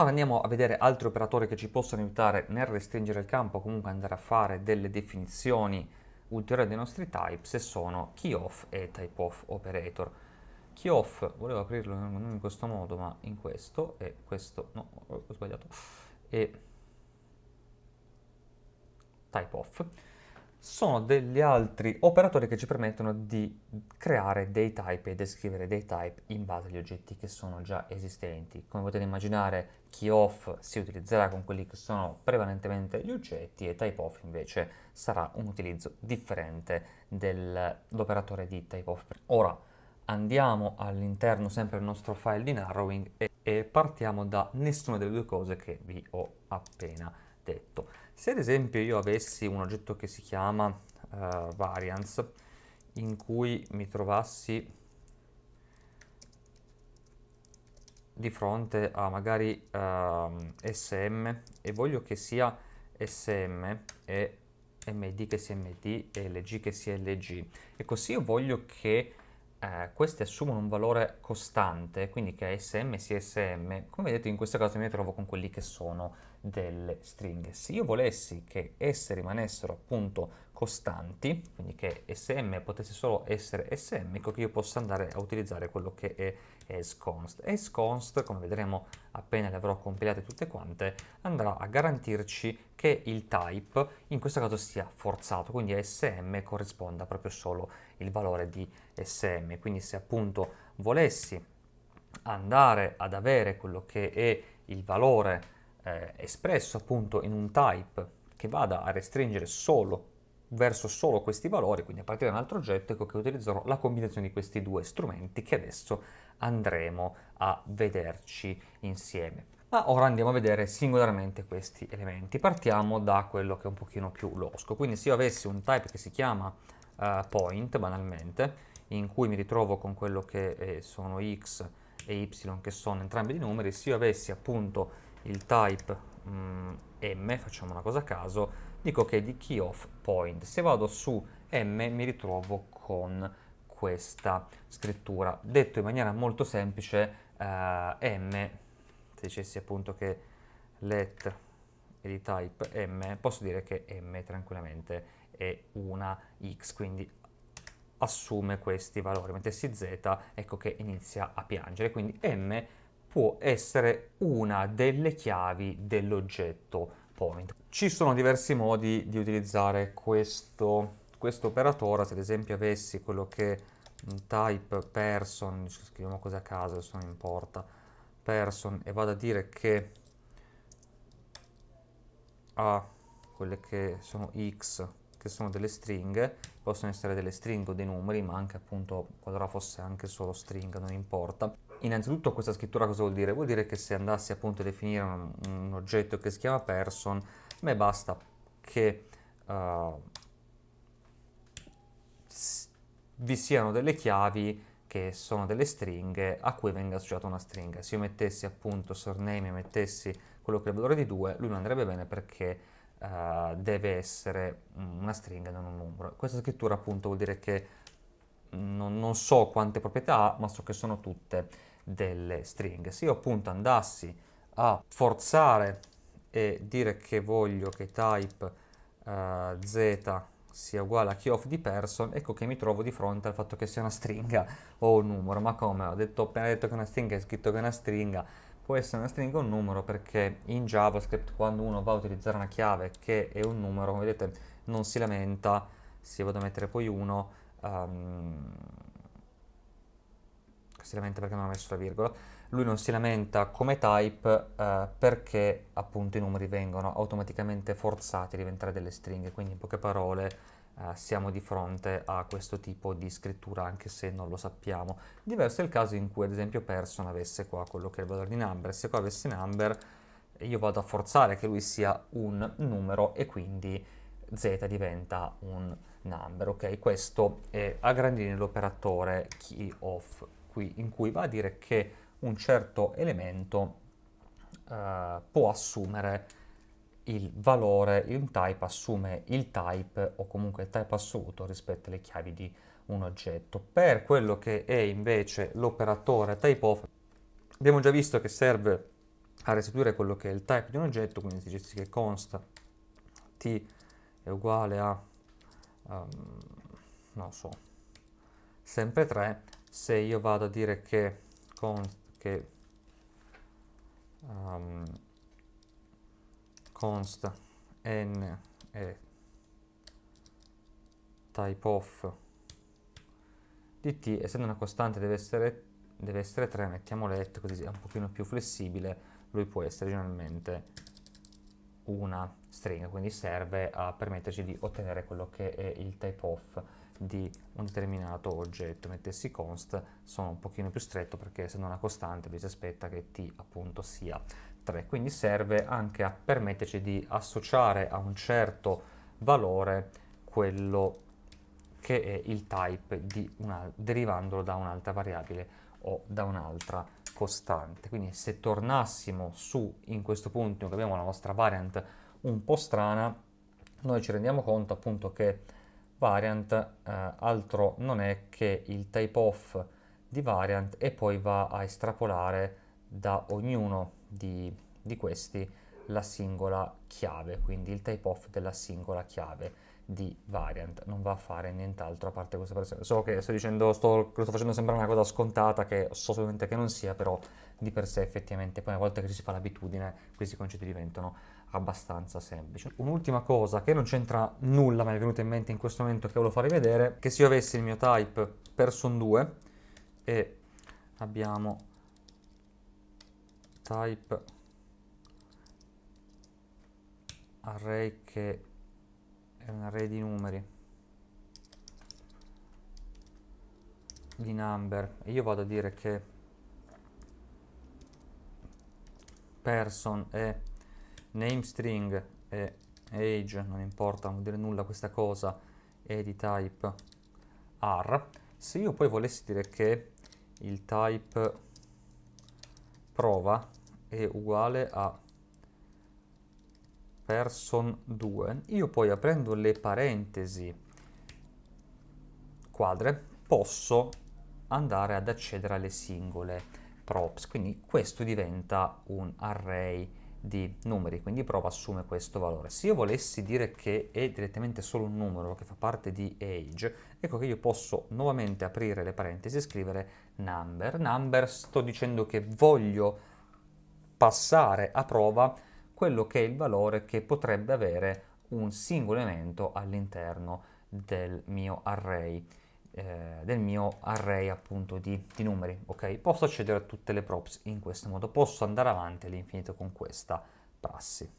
Ora andiamo a vedere altri operatori che ci possono aiutare nel restringere il campo, comunque andare a fare delle definizioni ulteriori dei nostri types e sono keyoff e typeoff operator. Keyoff, volevo aprirlo non in questo modo ma in questo e questo, no ho sbagliato, e typeoff sono degli altri operatori che ci permettono di creare dei type e descrivere dei type in base agli oggetti che sono già esistenti. Come potete immaginare, key off si utilizzerà con quelli che sono prevalentemente gli oggetti e type off invece sarà un utilizzo differente dell'operatore di type off. Ora andiamo all'interno sempre del nostro file di narrowing e, e partiamo da nessuna delle due cose che vi ho appena detto tetto. Se ad esempio io avessi un oggetto che si chiama uh, variance, in cui mi trovassi di fronte a magari uh, ehm, SM e voglio che sia SM e MD che sia MD e LG che sia LG. e così io voglio che eh, questi assumono un valore costante, quindi che è SM, CSM, come vedete in questo caso mi trovo con quelli che sono delle stringhe. Se io volessi che S rimanessero appunto costanti, quindi che SM potesse solo essere SM, ecco che io posso andare a utilizzare quello che è ESConst. ESConst, come vedremo appena le avrò compilate tutte quante, andrà a garantirci che il type in questo caso sia forzato, quindi SM corrisponda proprio solo il valore di SM. Quindi se appunto volessi andare ad avere quello che è il valore eh, espresso appunto in un type che vada a restringere solo verso solo questi valori, quindi a partire da un altro oggetto, ecco che utilizzerò la combinazione di questi due strumenti che adesso andremo a vederci insieme. Ma ora andiamo a vedere singolarmente questi elementi. Partiamo da quello che è un pochino più losco. Quindi se io avessi un type che si chiama uh, point, banalmente, in cui mi ritrovo con quello che eh, sono x e y, che sono entrambi dei numeri, se io avessi appunto il type mm, m, facciamo una cosa a caso, dico che è di key of point. Se vado su m mi ritrovo con questa scrittura. Detto in maniera molto semplice, eh, M, se dicessi appunto che let è di type M, posso dire che M tranquillamente è una X, quindi assume questi valori, mettessi Z, ecco che inizia a piangere, quindi M può essere una delle chiavi dell'oggetto point. Ci sono diversi modi di utilizzare questo questo operatore, se ad esempio avessi quello che type person, scriviamo cose a caso, adesso non importa, person, e vado a dire che ha quelle che sono x, che sono delle stringhe, possono essere delle stringhe o dei numeri, ma anche appunto qualora fosse anche solo stringa, non importa. Innanzitutto questa scrittura cosa vuol dire? Vuol dire che se andassi appunto a definire un, un oggetto che si chiama person, a me basta che uh, vi siano delle chiavi che sono delle stringhe a cui venga associata una stringa. Se io mettessi appunto surname e mettessi quello che è il valore di 2, lui non andrebbe bene perché uh, deve essere una stringa e non un numero. Questa scrittura appunto vuol dire che non, non so quante proprietà ha, ma so che sono tutte delle stringhe. Se io appunto andassi a forzare e dire che voglio che type uh, z sia uguale a key of di person, ecco che mi trovo di fronte al fatto che sia una stringa o un numero. Ma come? Ho, detto, appena detto che una stringa, è scritto che è una stringa. Può essere una stringa o un numero perché in JavaScript quando uno va a utilizzare una chiave che è un numero, come vedete, non si lamenta. Se vado a mettere poi uno, um, si lamenta perché non ha messo la virgola lui non si lamenta come type eh, perché appunto i numeri vengono automaticamente forzati a diventare delle stringhe, quindi in poche parole Uh, siamo di fronte a questo tipo di scrittura anche se non lo sappiamo. Diverso è il caso in cui ad esempio Person avesse qua quello che è il valore di number, se qua avesse number io vado a forzare che lui sia un numero e quindi z diventa un number, ok? Questo è a grandi linee l'operatore key off qui in cui va a dire che un certo elemento eh, può assumere il valore, il type assume il type o comunque il type assoluto rispetto alle chiavi di un oggetto. Per quello che è invece l'operatore typeof, abbiamo già visto che serve a restituire quello che è il type di un oggetto, quindi si dice che const t è uguale a, um, non so, sempre 3, se io vado a dire che const che um, consta n è type of di t, essendo una costante deve essere, deve essere 3, mettiamo let così è un pochino più flessibile, lui può essere generalmente una stringa, quindi serve a permetterci di ottenere quello che è il type of di un determinato oggetto, mettessi const sono un pochino più stretto perché essendo una costante vi si aspetta che t appunto sia 3, quindi serve anche a permetterci di associare a un certo valore quello che è il type una, derivandolo da un'altra variabile o da un'altra costante. Quindi se tornassimo su in questo punto in cui abbiamo la nostra variant un po' strana, noi ci rendiamo conto appunto che variant eh, altro non è che il type of di variant e poi va a estrapolare da ognuno di, di questi la singola chiave, quindi il type of della singola chiave di variant, non va a fare nient'altro a parte questa operazione. So che sto dicendo, sto, sto facendo sembrare una cosa scontata, che so assolutamente che non sia, però di per sé effettivamente poi una volta che ci si fa l'abitudine questi concetti diventano abbastanza semplice. Un'ultima cosa che non c'entra nulla, ma è venuta in mente in questo momento che volevo farvi vedere, che se io avessi il mio type person 2 e abbiamo type array che è un array di numeri di number e io vado a dire che person è name string e age, non importa, non vuol dire nulla questa cosa, è di type r. Se io poi volessi dire che il type prova è uguale a person 2, io poi aprendo le parentesi quadre posso andare ad accedere alle singole props, quindi questo diventa un array di numeri, quindi prova assume questo valore. Se io volessi dire che è direttamente solo un numero che fa parte di age, ecco che io posso nuovamente aprire le parentesi e scrivere number. Number sto dicendo che voglio passare a prova quello che è il valore che potrebbe avere un singolo elemento all'interno del mio array. Eh, del mio array appunto di, di, numeri, ok? Posso accedere a tutte le props in questo modo, posso andare avanti all'infinito con questa prassi.